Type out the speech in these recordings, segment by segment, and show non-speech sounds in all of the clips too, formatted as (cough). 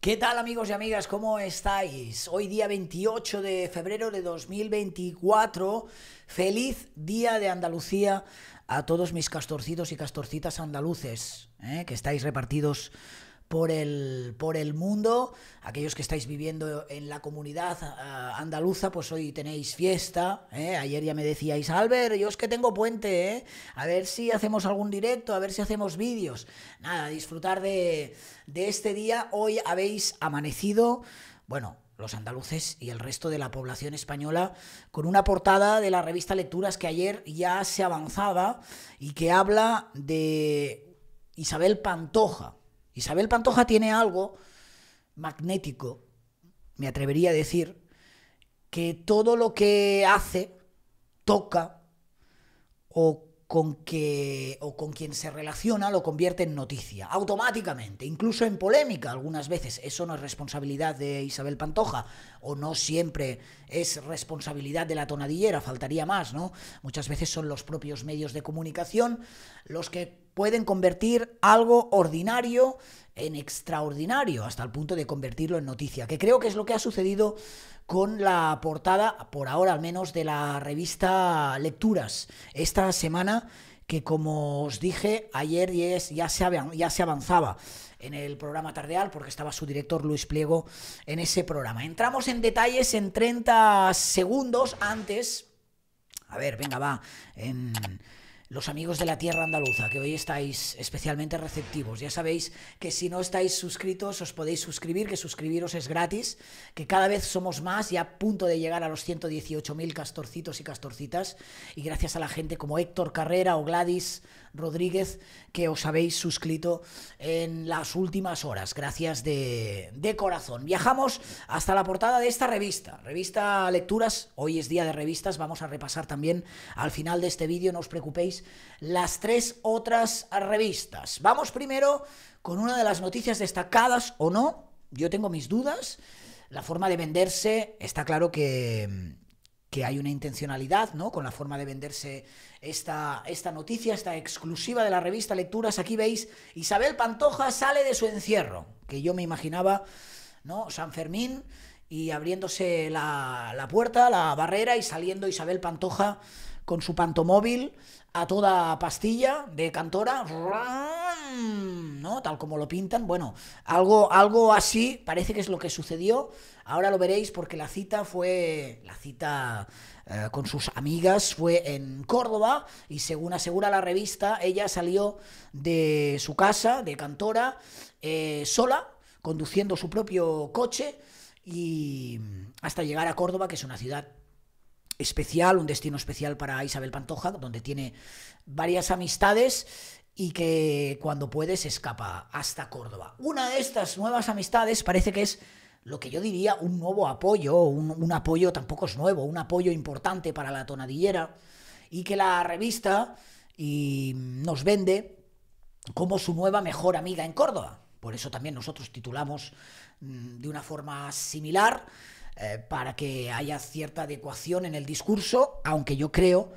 ¿Qué tal amigos y amigas? ¿Cómo estáis? Hoy día 28 de febrero de 2024. Feliz día de Andalucía a todos mis castorcitos y castorcitas andaluces ¿eh? que estáis repartidos por el, por el mundo. Aquellos que estáis viviendo en la comunidad eh, andaluza, pues hoy tenéis fiesta. Eh. Ayer ya me decíais, Albert, yo es que tengo puente, eh. a ver si hacemos algún directo, a ver si hacemos vídeos. Nada, disfrutar de, de este día. Hoy habéis amanecido, bueno, los andaluces y el resto de la población española, con una portada de la revista Lecturas que ayer ya se avanzaba y que habla de Isabel Pantoja. Isabel Pantoja tiene algo magnético, me atrevería a decir, que todo lo que hace, toca, o con, o con quien se relaciona lo convierte en noticia, automáticamente, incluso en polémica algunas veces. Eso no es responsabilidad de Isabel Pantoja, o no siempre es responsabilidad de la tonadillera, faltaría más, ¿no? Muchas veces son los propios medios de comunicación los que pueden convertir algo ordinario en extraordinario, hasta el punto de convertirlo en noticia, que creo que es lo que ha sucedido con la portada, por ahora al menos, de la revista Lecturas esta semana, que como os dije ayer ya se, ya se avanzaba en el programa Tardeal, porque estaba su director Luis Pliego en ese programa. Entramos en detalles en 30 segundos antes. A ver, venga, va. En los amigos de la tierra andaluza, que hoy estáis especialmente receptivos. Ya sabéis que si no estáis suscritos, os podéis suscribir, que suscribiros es gratis, que cada vez somos más y a punto de llegar a los 118.000 castorcitos y castorcitas. Y gracias a la gente como Héctor Carrera o Gladys Rodríguez, que os habéis suscrito en las últimas horas. Gracias de, de corazón. Viajamos hasta la portada de esta revista, revista Lecturas. Hoy es día de revistas, vamos a repasar también al final de este vídeo, no os preocupéis, las tres otras revistas. Vamos primero con una de las noticias destacadas o no. Yo tengo mis dudas. La forma de venderse está claro que que hay una intencionalidad, ¿no? Con la forma de venderse esta, esta noticia, esta exclusiva de la revista Lecturas. Aquí veis, Isabel Pantoja sale de su encierro, que yo me imaginaba, ¿no? San Fermín y abriéndose la, la puerta, la barrera y saliendo Isabel Pantoja con su pantomóvil a toda pastilla de cantora. Tal como lo pintan. Bueno, algo, algo así parece que es lo que sucedió. Ahora lo veréis porque la cita fue. La cita eh, con sus amigas fue en Córdoba y según asegura la revista, ella salió de su casa, de cantora, eh, sola, conduciendo su propio coche y mm, hasta llegar a Córdoba, que es una ciudad especial, un destino especial para Isabel Pantoja, donde tiene varias amistades y que cuando puedes escapa hasta Córdoba. Una de estas nuevas amistades parece que es lo que yo diría un nuevo apoyo, un, apoyo tampoco es nuevo, un apoyo importante para la tonadillera y que la revista y nos vende como su nueva mejor amiga en Córdoba. Por eso también nosotros titulamos mm, de una forma similar eh, para que haya cierta adecuación en el discurso, aunque yo creo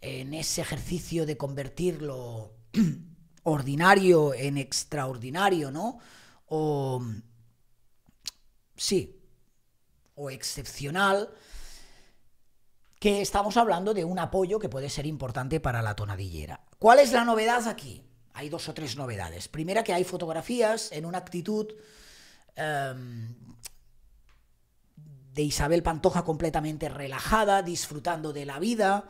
en ese ejercicio de convertirlo (clears throat) ordinario en extraordinario, ¿no? O sí, o excepcional, que estamos hablando de un apoyo que puede ser importante para la tonadillera. ¿Cuál es la novedad aquí? Hay dos o tres novedades. Primera, que hay fotografías en una actitud em, de Isabel Pantoja completamente relajada, disfrutando de la vida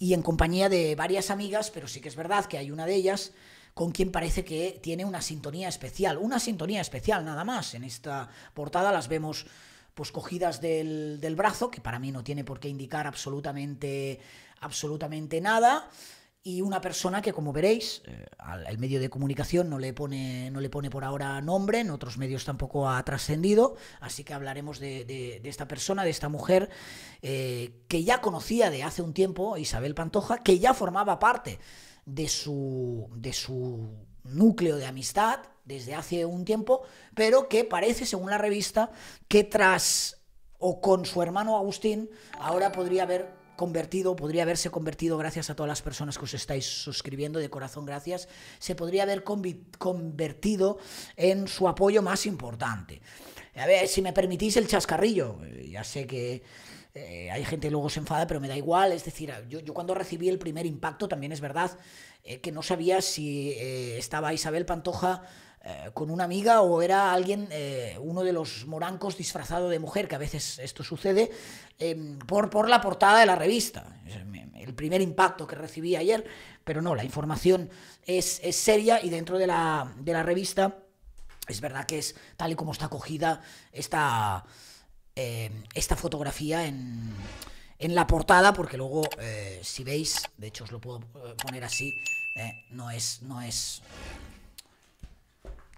y en compañía de varias amigas, pero sí que es verdad que hay una de ellas con quien parece que tiene una sintonía especial, una sintonía especial nada más. En esta portada las vemos pues cogidas del, del brazo, que para mí no tiene por qué indicar absolutamente, absolutamente nada y una persona que, como veréis, eh, eh, al, el medio de comunicación no le, pone, no le pone por ahora nombre, en otros medios tampoco ha trascendido, así que hablaremos de, esta persona, de esta mujer eh, que ya conocía de hace un tiempo, Isabel Pantoja, que ya formaba parte de su, de su núcleo de amistad desde hace un tiempo, pero que parece, según la revista, que tras o con su hermano Agustín, ahora podría haber convertido, podría haberse convertido gracias a todas las personas que os estáis suscribiendo, de corazón gracias, se podría haber convertido en su apoyo más importante. A ver, si me permitís el chascarrillo, eh, ya sé que... Eh, hay gente que luego se enfada, pero me da igual. Es decir, yo, cuando recibí el primer impacto, también es verdad eh, que no sabía si estaba Isabel Pantoja eh, con una amiga o era alguien, eh, uno de los morancos disfrazado de mujer, que a veces esto sucede, em, por, por la portada de la revista. el primer impacto que recibí ayer, pero no, la información es, seria y dentro de la, de la revista es verdad que es tal y como está cogida esta, em, esta fotografía en, en, la portada, porque luego, eh, si veis, de hecho os lo puedo poner así, no es... No es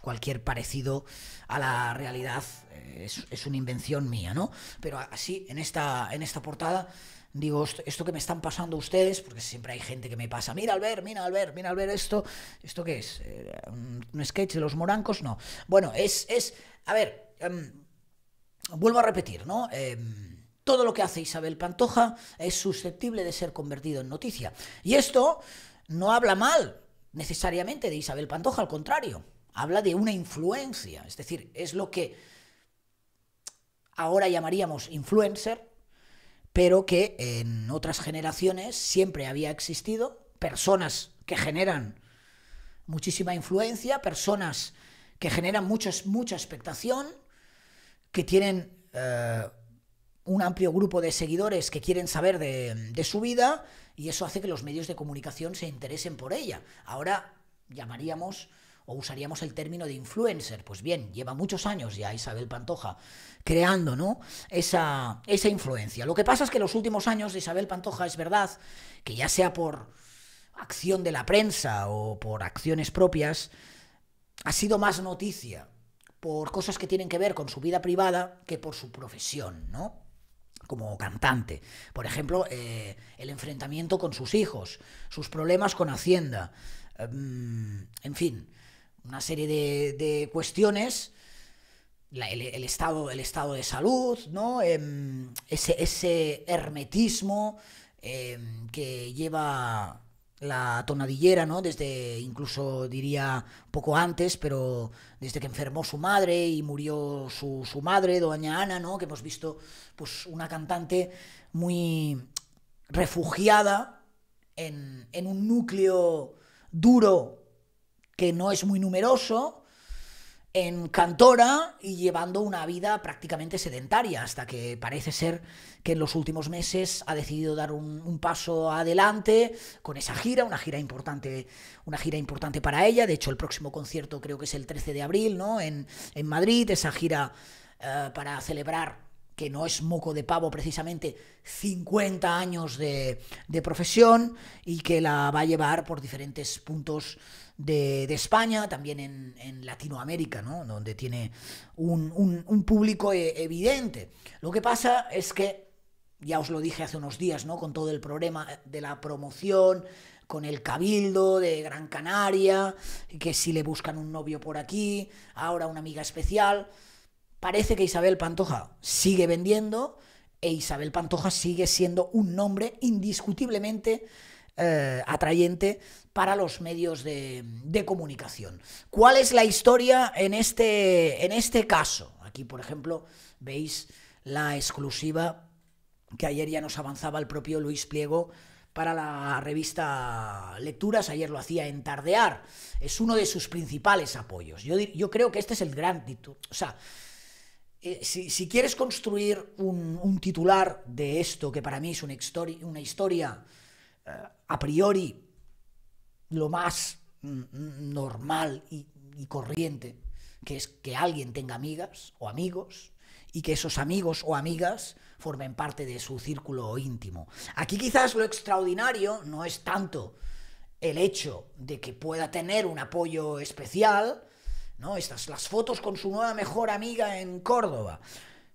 cualquier parecido a la realidad eh, es, una invención mía, ¿no? Pero así, en esta, en esta portada, digo, esto, que me están pasando ustedes, porque siempre hay gente que me pasa, mira Albert, mira Albert, mira Albert esto, ¿esto qué es? Eh, ¿Un sketch de los morancos? No. Bueno, es, es a ver, em, vuelvo a repetir, ¿no? Em, todo lo que hace Isabel Pantoja es susceptible de ser convertido en noticia. Y esto no habla mal necesariamente de Isabel Pantoja, al contrario habla de una influencia, es decir, es lo que ahora llamaríamos influencer, pero que en otras generaciones siempre había existido, personas que generan muchísima influencia, personas que generan mucha expectación, que tienen eh, un amplio grupo de seguidores que quieren saber de, de su vida y eso hace que los medios de comunicación se interesen por ella. Ahora llamaríamos o usaríamos el término de influencer. Pues bien, lleva muchos años ya Isabel Pantoja creando ¿no? esa, esa influencia. Lo que pasa es que los últimos años de Isabel Pantoja es verdad que ya sea por acción de la prensa o por acciones propias, ha sido más noticia por cosas que tienen que ver con su vida privada que por su profesión, ¿no? como cantante. Por ejemplo, eh, el enfrentamiento con sus hijos, sus problemas con Hacienda. Em, en fin, una serie de, cuestiones. el, estado, el estado de salud, ¿no? Em, ese, ese, hermetismo em, que lleva la tonadillera, ¿no? Desde, incluso diría poco antes, pero desde que enfermó su madre y murió su, madre, doña Ana, ¿no? Que hemos visto, pues, una cantante muy refugiada en, en un núcleo duro que no es muy numeroso, en Cantora y llevando una vida prácticamente sedentaria, hasta que parece ser que en los últimos meses ha decidido dar un, paso adelante con esa gira, una gira importante, una gira importante para ella. De hecho, el próximo concierto creo que es el 13 de abril, ¿no? En, Madrid, esa gira eh, para celebrar que no es moco de pavo precisamente 50 años de, de profesión y que la va a llevar por diferentes puntos de, España, también en, Latinoamérica, ¿no? donde tiene un, público eh, evidente. Lo que pasa es que, ya os lo dije hace unos días, ¿no? con todo el problema de la promoción, con el Cabildo de Gran Canaria, que si le buscan un novio por aquí, ahora una amiga especial. Parece que Isabel Pantoja sigue vendiendo e Isabel Pantoja sigue siendo un nombre indiscutiblemente eh, atrayente para los medios de, comunicación. ¿Cuál es la historia en este, en este caso? Aquí, por ejemplo, veis la exclusiva que ayer ya nos avanzaba el propio Luis Pliego para la revista Lecturas, ayer lo hacía en Tardear, es uno de sus principales apoyos. Yo, creo que este es el gran título. O sea, eh, si, quieres construir un, titular de esto, que para mí es una, historia eh, a priori lo más mm, mm, normal y, corriente, que es que alguien tenga amigas o amigos y que esos amigos o amigas formen parte de su círculo íntimo. Aquí quizás lo extraordinario no es tanto el hecho de que pueda tener un apoyo especial, ¿no? Estas las fotos con su nueva mejor amiga en Córdoba,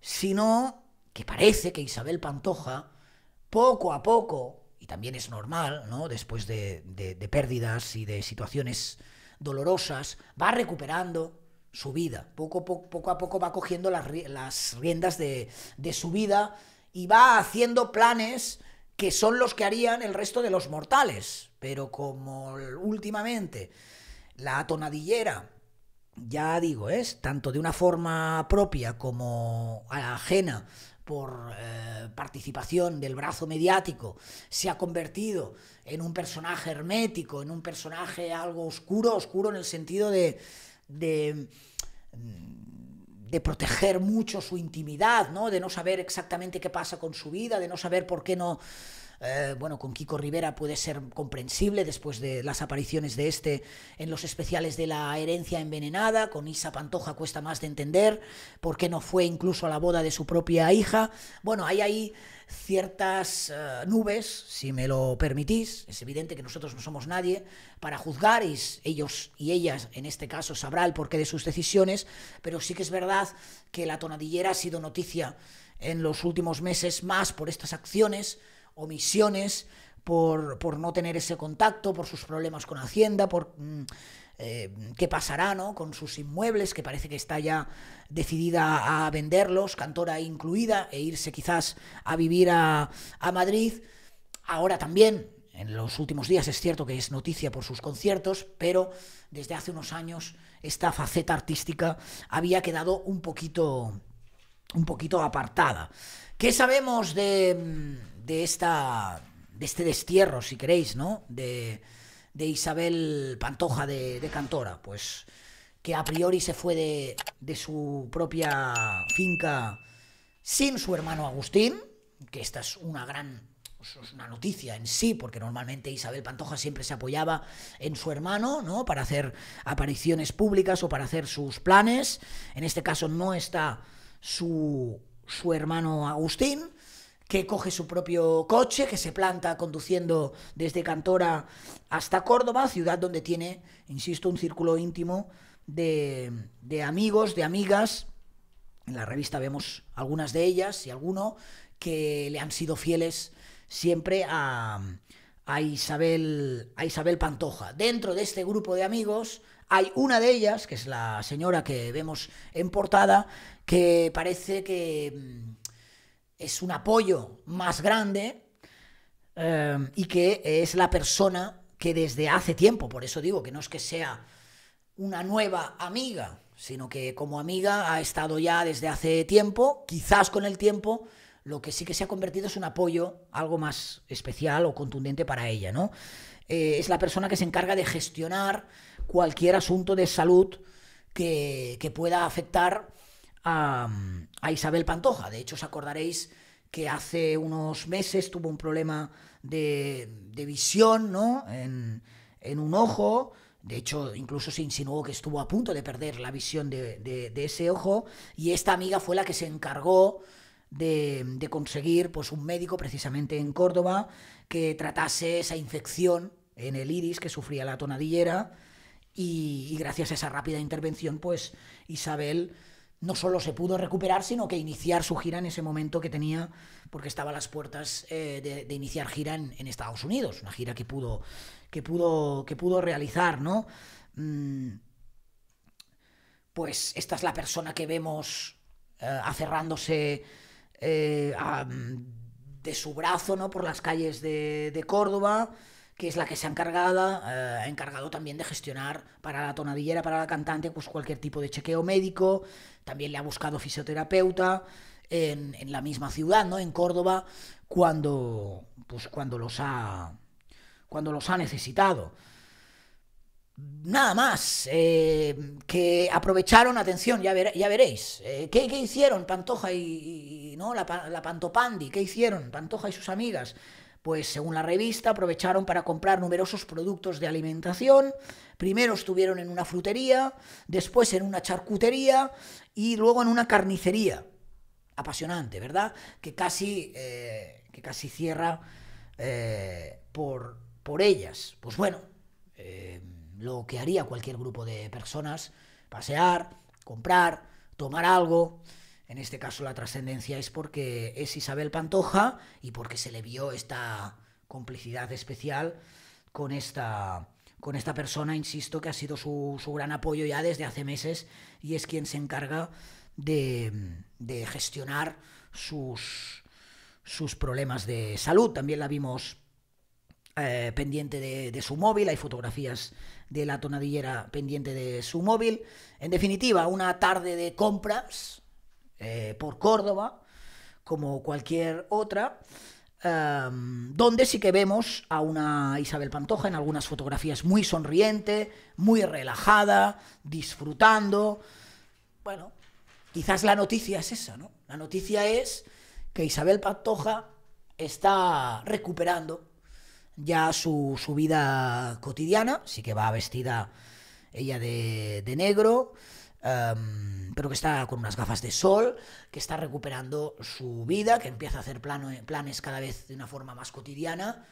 sino que parece que Isabel Pantoja poco a poco también es normal, ¿no? Después de, pérdidas y de situaciones dolorosas, va recuperando su vida. Poco, a poco va cogiendo las, riendas de, su vida y va haciendo planes que son los que harían el resto de los mortales. Pero como últimamente la atonadillera, ya digo, es tanto de una forma propia como ajena, por eh, participación del brazo mediático, se ha convertido en un personaje hermético, en un personaje algo oscuro, oscuro en el sentido de, de, mm, de proteger mucho su intimidad, ¿no? de no saber exactamente qué pasa con su vida, de no saber por qué no eh, bueno, con Kiko Rivera puede ser comprensible después de las apariciones de este en los especiales de la herencia envenenada, con Isa Pantoja cuesta más de entender, por qué no fue incluso a la boda de su propia hija. Bueno, hay ahí ciertas eh, nubes, si me lo permitís, es evidente que nosotros no somos nadie para juzgar y ellos y ellas en este caso sabrá el porqué de sus decisiones, pero sí que es verdad que la tonadillera ha sido noticia en los últimos meses más por estas acciones omisiones, por, por no tener ese contacto, por sus problemas con Hacienda, por... Mm, eh, qué pasará ¿no? con sus inmuebles, que parece que está ya decidida a venderlos, Cantora incluida, e irse quizás a vivir a, a Madrid. Ahora también, en los últimos días es cierto que es noticia por sus conciertos, pero desde hace unos años esta faceta artística había quedado un poquito, un poquito apartada. ¿Qué sabemos de, mm, de, esta, de este destierro, si queréis, ¿no? De, de Isabel Pantoja de, Cantora, pues que a priori se fue de, su propia finca sin su hermano Agustín, que esta es una gran pues, una noticia en sí, porque normalmente Isabel Pantoja siempre se apoyaba en su hermano, ¿no? Para hacer apariciones públicas o para hacer sus planes. En este caso no está su, su hermano Agustín que coge su propio coche, que se planta conduciendo desde Cantora hasta Córdoba, ciudad donde tiene, insisto, un círculo íntimo de, de amigos, de amigas. En la revista vemos algunas de ellas y alguno que le han sido fieles siempre a, a Isabel, a Isabel Pantoja. Dentro de este grupo de amigos hay una de ellas, que es la señora que vemos en portada, que parece que mm, es un apoyo más grande em, y que es la persona que desde hace tiempo, por eso digo que no es que sea una nueva amiga, sino que como amiga ha estado ya desde hace tiempo, quizás con el tiempo lo que sí que se ha convertido es un apoyo algo más especial o contundente para ella, ¿no? Eh, es la persona que se encarga de gestionar cualquier asunto de salud que, que pueda afectar a, Isabel Pantoja. De hecho, os acordaréis que hace unos meses tuvo un problema de, de visión, ¿no? En, en, un ojo. De hecho, incluso se insinuó que estuvo a punto de perder la visión de, de, ese ojo. Y esta amiga fue la que se encargó de, conseguir pues, un médico, precisamente en Córdoba, que tratase esa infección en el iris que sufría la tonadillera. Y, y gracias a esa rápida intervención, pues Isabel no solo se pudo recuperar, sino que iniciar su gira en ese momento que tenía, porque estaba a las puertas eh, de, iniciar gira en, Estados Unidos, una gira que pudo, que pudo, que pudo realizar, ¿no? Mm, pues esta es la persona que vemos eh, aferrándose eh, mm, de su brazo, ¿no? Por las calles de, de Córdoba que es la que se ha encargado, eh, encargado también de gestionar para la tonadillera, para la cantante, pues cualquier tipo de chequeo médico, también le ha buscado fisioterapeuta en, la misma ciudad, ¿no? En Córdoba, cuando, pues cuando los ha, cuando los ha necesitado. Nada más, eh, que aprovecharon, atención, ya, ya veréis, eh, ¿qué, hicieron Pantoja y, ¿no? La, la Pantopandi? ¿Qué hicieron Pantoja y sus amigas? pues según la revista, aprovecharon para comprar numerosos productos de alimentación. Primero estuvieron en una frutería, después en una charcutería y luego en una carnicería. Apasionante, ¿verdad? Que casi, eh, que casi cierra eh, por, por, ellas. Pues bueno, eh, lo que haría cualquier grupo de personas, pasear, comprar, tomar algo. En este caso la trascendencia es porque es Isabel Pantoja y porque se le vio esta complicidad especial con esta, con esta persona, insisto, que ha sido su, gran apoyo ya desde hace meses y es quien se encarga de, de gestionar sus, sus problemas de salud. También la vimos eh, pendiente de, su móvil, hay fotografías de la tonadillera pendiente de su móvil. En definitiva, una tarde de compras eh, por Córdoba, como cualquier otra, donde sí que vemos a una Isabel Pantoja en algunas fotografías muy sonriente, muy relajada, disfrutando. Bueno, quizás la noticia es esa, ¿no? La noticia es que Isabel Pantoja está recuperando ya su, vida cotidiana, sí que va vestida ella de, de negro. Em, pero que está con unas gafas de sol, que está recuperando su vida, que empieza a hacer planes cada vez de una forma más cotidiana.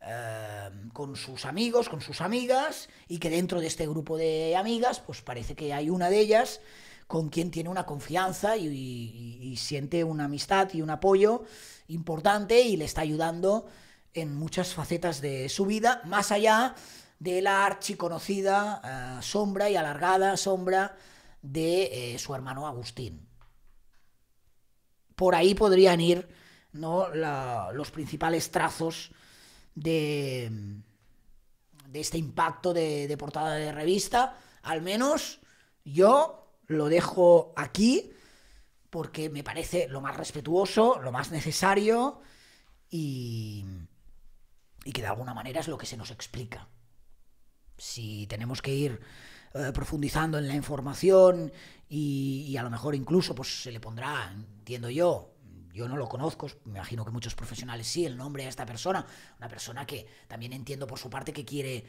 Em, con sus amigos, con sus amigas, y que dentro de este grupo de amigas, pues parece que hay una de ellas con quien tiene una confianza y, siente una amistad y un apoyo importante y le está ayudando en muchas facetas de su vida, más allá de la archiconocida eh, sombra y alargada sombra de eh, su hermano Agustín. Por ahí podrían ir ¿no? los principales trazos de, de este impacto de, de portada de revista. Al menos yo lo dejo aquí porque me parece lo más respetuoso, lo más necesario y, y que de alguna manera es lo que se nos explica. Si tenemos que ir eh, profundizando en la información y, a lo mejor incluso pues, se le pondrá, entiendo yo, yo no lo conozco, me imagino que muchos profesionales sí, el nombre a esta persona, una persona que también entiendo por su parte que quiere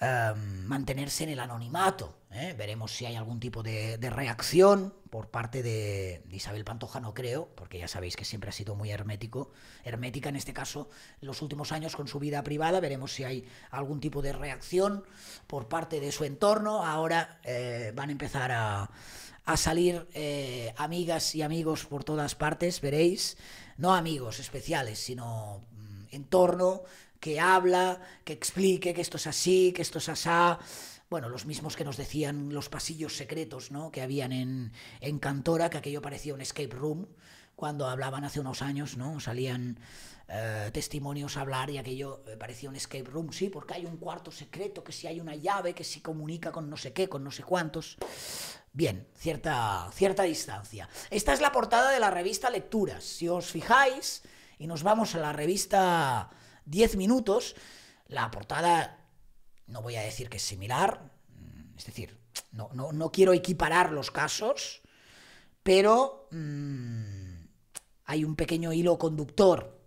Em, mantenerse en el anonimato. ¿eh? Veremos si hay algún tipo de, reacción por parte de, Isabel Pantoja, no creo, porque ya sabéis que siempre ha sido muy hermético, hermética en este caso los últimos años con su vida privada. Veremos si hay algún tipo de reacción por parte de su entorno. Ahora eh, van a empezar a, a salir eh, amigas y amigos por todas partes, veréis. No amigos especiales, sino mm, entorno, que habla, que explique que esto es así, que esto es asá. Bueno, los mismos que nos decían los pasillos secretos ¿no? que habían en, Cantora, que aquello parecía un escape room, cuando hablaban hace unos años, ¿no? Salían eh, testimonios a hablar y aquello eh, parecía un escape room, sí, porque hay un cuarto secreto, que si hay una llave, que si comunica con no sé qué, con no sé cuántos. Bien, cierta, cierta distancia. Esta es la portada de la revista Lecturas. Si os fijáis y nos vamos a la revista 10 minutos. La portada, no voy a decir que es similar, mm, es decir, no, quiero equiparar los casos, pero mm, hay un pequeño hilo conductor.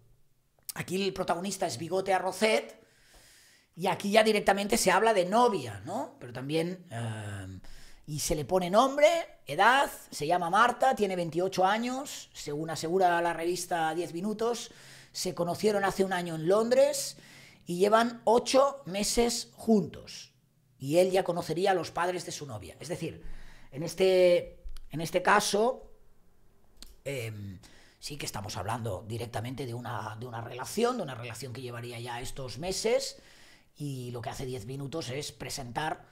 Aquí el protagonista es Bigote Arrocet, y aquí ya directamente se habla de novia, ¿no? Pero también... Em, y se le pone nombre, edad, se llama Marta, tiene 28 años, según asegura la revista 10 Minutos, se conocieron hace un año en Londres y llevan ocho meses juntos. Y él ya conocería a los padres de su novia. Es decir, en este, en este caso, em, sí que estamos hablando directamente de una, de una relación, de una relación que llevaría ya estos meses. Y lo que hace diez minutos es presentar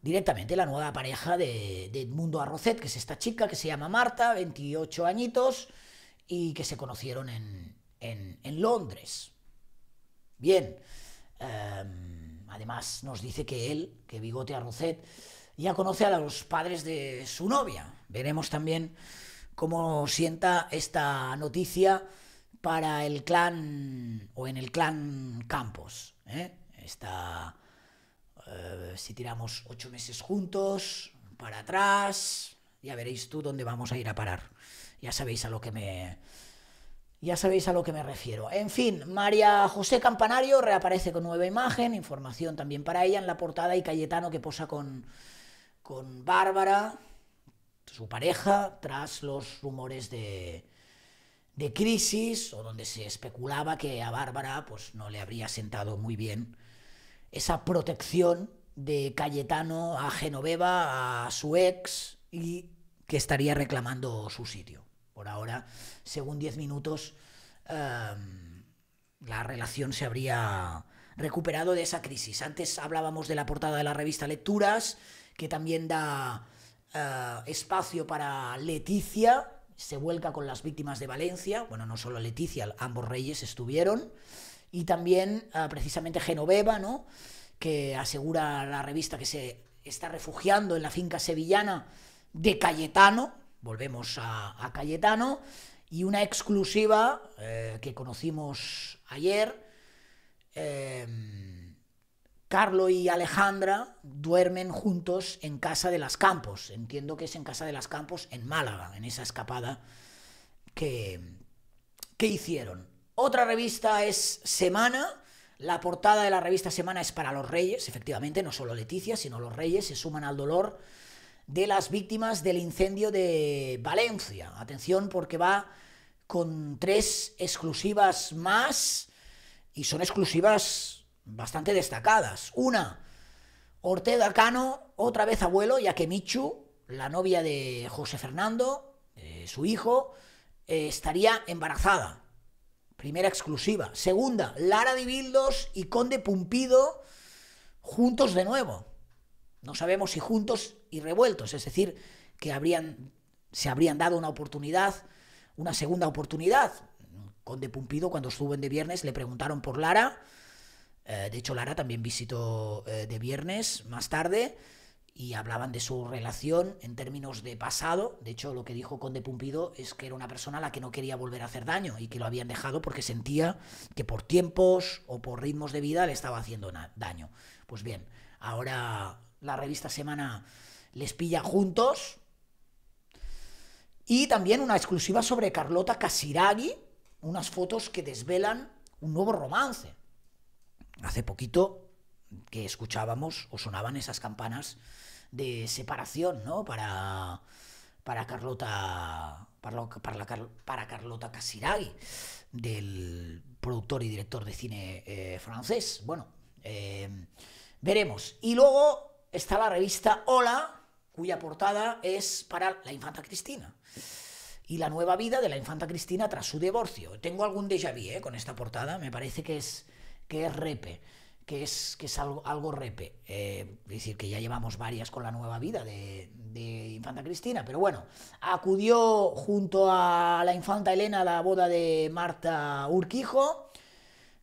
directamente la nueva pareja de, de Edmundo Arrocet, que es esta chica que se llama Marta, 28 añitos, y que se conocieron en, en, Londres. Bien, em, además nos dice que él, que Bigote Arrocet, ya conoce a los padres de su novia. Veremos también cómo sienta esta noticia para el clan o en el clan Campos. ¿eh? Está, eh, si tiramos ocho meses juntos, para atrás, ya veréis tú dónde vamos a ir a parar. Ya sabéis a lo que me, ya sabéis a lo que me refiero. En fin, María José Campanario reaparece con nueva imagen, información también para ella en la portada y Cayetano que posa con, con Bárbara, su pareja, tras los rumores de, de crisis o donde se especulaba que a Bárbara pues, no le habría sentado muy bien esa protección de Cayetano a Genoveva, a su ex y que estaría reclamando su sitio. Por ahora, según Diez minutos, em, la relación se habría recuperado de esa crisis. Antes hablábamos de la portada de la revista Lecturas, que también da eh, espacio para Leticia, se vuelca con las víctimas de Valencia, bueno, no solo Leticia, ambos reyes estuvieron, y también eh, precisamente Genoveva, ¿no? que asegura la revista que se está refugiando en la finca sevillana de Cayetano, volvemos a, Cayetano y una exclusiva eh, que conocimos ayer. Em, Carlo y Alejandra duermen juntos en Casa de las Campos. Entiendo que es en Casa de las Campos en Málaga, en esa escapada que, que hicieron. Otra revista es Semana. La portada de la revista Semana es para los Reyes, efectivamente, no solo Leticia, sino los Reyes se suman al dolor de las víctimas del incendio de Valencia. Atención porque va con tres exclusivas más y son exclusivas bastante destacadas. Una, Ortega Cano, otra vez abuelo, ya que Michu, la novia de José Fernando, eh, su hijo, eh, estaría embarazada. Primera exclusiva. Segunda, Lara de Bildos y Conde Pumpido juntos de nuevo. No sabemos si juntos y revueltos, es decir, que habrían, se habrían dado una oportunidad, una segunda oportunidad. Conde Pumpido, cuando estuvo en De Viernes, le preguntaron por Lara. Eh, de hecho, Lara también visitó eh, De Viernes más tarde y hablaban de su relación en términos de pasado. De hecho, lo que dijo Conde Pumpido es que era una persona a la que no quería volver a hacer daño y que lo habían dejado porque sentía que por tiempos o por ritmos de vida le estaba haciendo daño. Pues bien, ahora la revista Semana les pilla juntos. Y también una exclusiva sobre Carlota Casiraghi, unas fotos que desvelan un nuevo romance. Hace poquito que escuchábamos o sonaban esas campanas de separación, ¿no? Para, para Carlota para, para, Carlota Casiraghi, del productor y director de cine eh, francés. Bueno, eh, veremos. Y luego está la revista Hola, cuya portada es para la infanta Cristina. Y la nueva vida de la infanta Cristina tras su divorcio. Tengo algún déjà vu eh, con esta portada, me parece que es, que es repe, que es, que es algo, algo repe. Eh, es decir, que ya llevamos varias con la nueva vida de, de infanta Cristina, pero bueno, acudió junto a la infanta Elena a la boda de Marta Urquijo,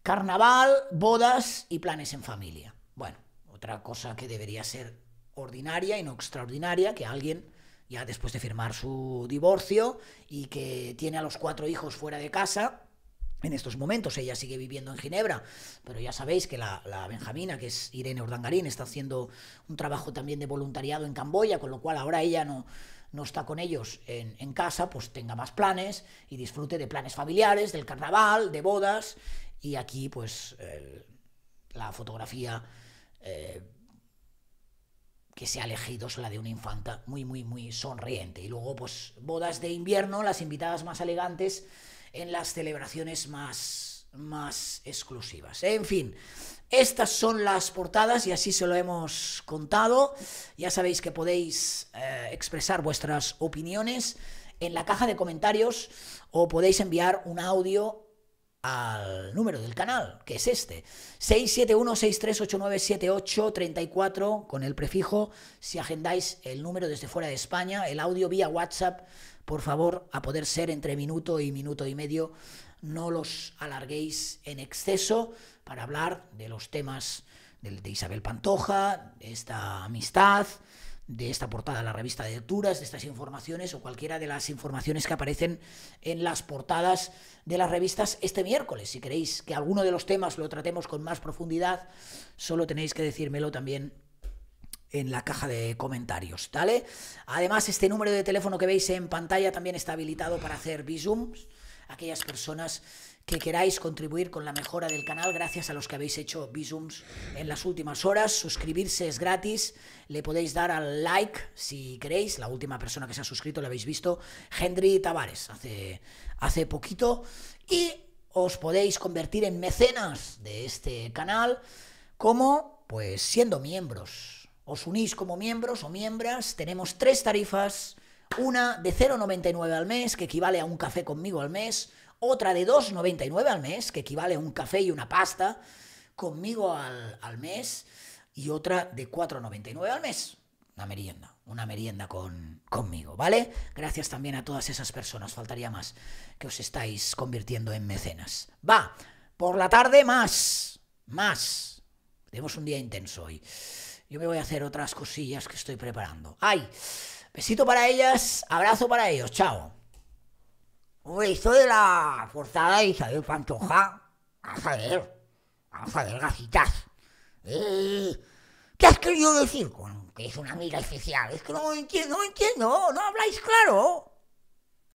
carnaval, bodas y planes en familia. Bueno, otra cosa que debería ser ordinaria y no extraordinaria, que alguien ya después de firmar su divorcio y que tiene a los cuatro hijos fuera de casa, en estos momentos ella sigue viviendo en Ginebra, pero ya sabéis que la, Benjamina, que es Irene Ordangarín, está haciendo un trabajo también de voluntariado en Camboya, con lo cual ahora ella no, no está con ellos en, casa, pues tenga más planes y disfrute de planes familiares, del carnaval, de bodas, y aquí pues la fotografía eh, que que ha elegido la de una infanta muy, muy, muy sonriente. Y luego, pues, bodas de invierno, las invitadas más elegantes en las celebraciones más, más exclusivas. En fin, estas son las portadas y así se lo hemos contado. Ya sabéis que podéis eh, expresar vuestras opiniones en la caja de comentarios o podéis enviar un audio al número del canal, que es este, 671 6389 34 con el prefijo, si agendáis el número desde fuera de España, el audio vía WhatsApp, por favor, a poder ser entre minuto y minuto y medio, no los alarguéis en exceso para hablar de los temas de, de Isabel Pantoja, de esta amistad, de esta portada la revista de lecturas, de estas informaciones o cualquiera de las informaciones que aparecen en las portadas de las revistas este miércoles. Si queréis que alguno de los temas lo tratemos con más profundidad, solo tenéis que decírmelo también en la caja de comentarios, ¿vale? Además, este número de teléfono que veis en pantalla también está habilitado para hacer visums. Aquellas personas que queráis contribuir con la mejora del canal, gracias a los que habéis hecho visums en las últimas horas. Suscribirse es gratis, le podéis dar al like si queréis. La última persona que se ha suscrito, la habéis visto, Henry Tavares, hace, hace poquito. Y os podéis convertir en mecenas de este canal, como pues siendo miembros. Os unís como miembros o miembras, tenemos tres tarifas, una de 0,99 al mes, que equivale a un café conmigo al mes, otra de 2,99 al mes, que equivale a un café y una pasta, conmigo al, mes, y otra de 4,99 al mes, una merienda, una merienda con, conmigo, ¿vale? Gracias también a todas esas personas, faltaría más, que os estáis convirtiendo en mecenas. Va, por la tarde más, más. Tenemos un día intenso hoy. Yo me voy a hacer otras cosillas que estoy preparando. ¡Ay! Besito para ellas, abrazo para ellos, chao. Hombre, esto de la forzada de Isabel Pantoja, a saber, vamos a ver, gasitas. Eh, ¿Qué has querido decir con que es una mira especial? Es que no entiendo, no entiendo, no habláis claro.